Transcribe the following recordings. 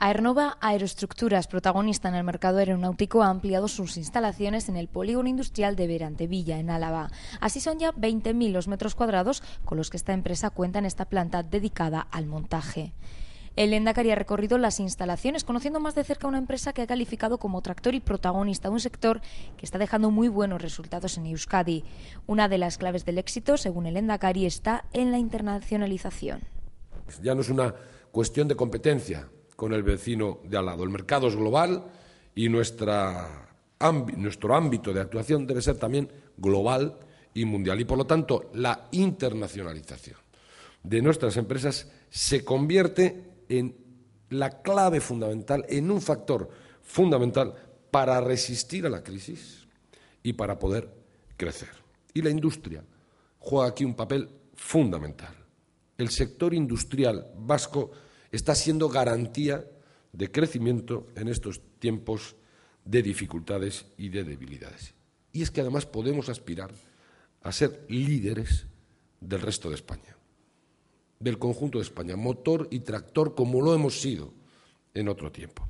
Aernova Aeroestructuras, protagonista en el mercado aeronáutico, ha ampliado sus instalaciones en el polígono industrial de Verantevilla, en Álava. Así son ya 20.000 los metros cuadrados con los que esta empresa cuenta en esta planta dedicada al montaje. El Endacari ha recorrido las instalaciones, conociendo más de cerca una empresa que ha calificado como tractor y protagonista de un sector que está dejando muy buenos resultados en Euskadi. Una de las claves del éxito, según el Endacari, está en la internacionalización. Ya no es una cuestión de competencia, con el vecino de al lado. El mercado es global y nuestra, nuestro ámbito de actuación debe ser también global y mundial. Y por lo tanto, la internacionalización de nuestras empresas se convierte en la clave fundamental, en un factor fundamental para resistir a la crisis y para poder crecer. Y la industria juega aquí un papel fundamental. El sector industrial vasco está siendo garantía de crecimiento en estos tiempos de dificultades y de debilidades. Y es que además podemos aspirar a ser líderes del resto de España, del conjunto de España, motor y tractor como lo hemos sido en otro tiempo.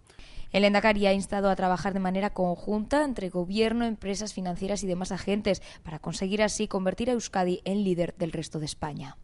El Endacari ha instado a trabajar de manera conjunta entre gobierno, empresas financieras y demás agentes para conseguir así convertir a Euskadi en líder del resto de España.